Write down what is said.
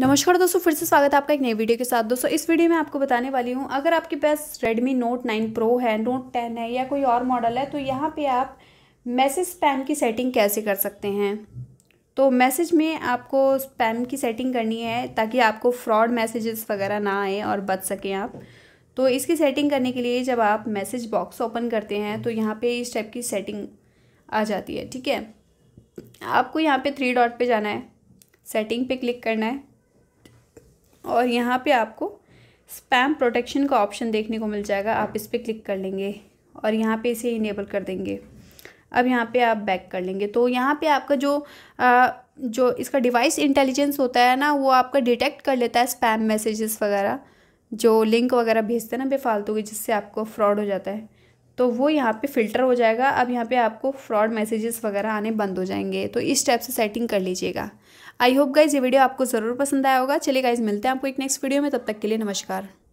नमस्कार दोस्तों फिर से स्वागत है आपका एक नई वीडियो के साथ दोस्तों इस वीडियो में आपको बताने वाली हूँ अगर आपके पास Redmi Note 9 Pro है Note 10 है या कोई और मॉडल है तो यहाँ पे आप मैसेज स्पैम की सेटिंग कैसे कर सकते हैं तो मैसेज में आपको स्पैम की सेटिंग करनी है ताकि आपको फ्रॉड मैसेजेस वगैरह ना आए और बच सकें आप तो इसकी सेटिंग करने के लिए जब आप मैसेज बॉक्स ओपन करते हैं तो यहाँ पर इस टाइप की सेटिंग आ जाती है ठीक है आपको यहाँ पर थ्री डॉट पर जाना है सेटिंग पे क्लिक करना है और यहाँ पे आपको स्पैम प्रोटेक्शन का ऑप्शन देखने को मिल जाएगा आप इस पर क्लिक कर लेंगे और यहाँ पे इसे इनेबल कर देंगे अब यहाँ पे आप बैक कर लेंगे तो यहाँ पे आपका जो आ, जो इसका डिवाइस इंटेलिजेंस होता है ना वो आपका डिटेक्ट कर लेता है स्पैम मैसेजेस वगैरह जो लिंक वगैरह भेजते हैं ना बेफालतू के जिससे आपको फ्रॉड हो जाता है तो वो यहाँ पे फ़िल्टर हो जाएगा अब यहाँ पे आपको फ्रॉड मैसेजेस वगैरह आने बंद हो जाएंगे तो इस टाइप से सेटिंग कर लीजिएगा आई होप गाइज़ ये वीडियो आपको ज़रूर पसंद आया होगा चलिए गाइज़ मिलते हैं आपको एक नेक्स्ट वीडियो में तब तक के लिए नमस्कार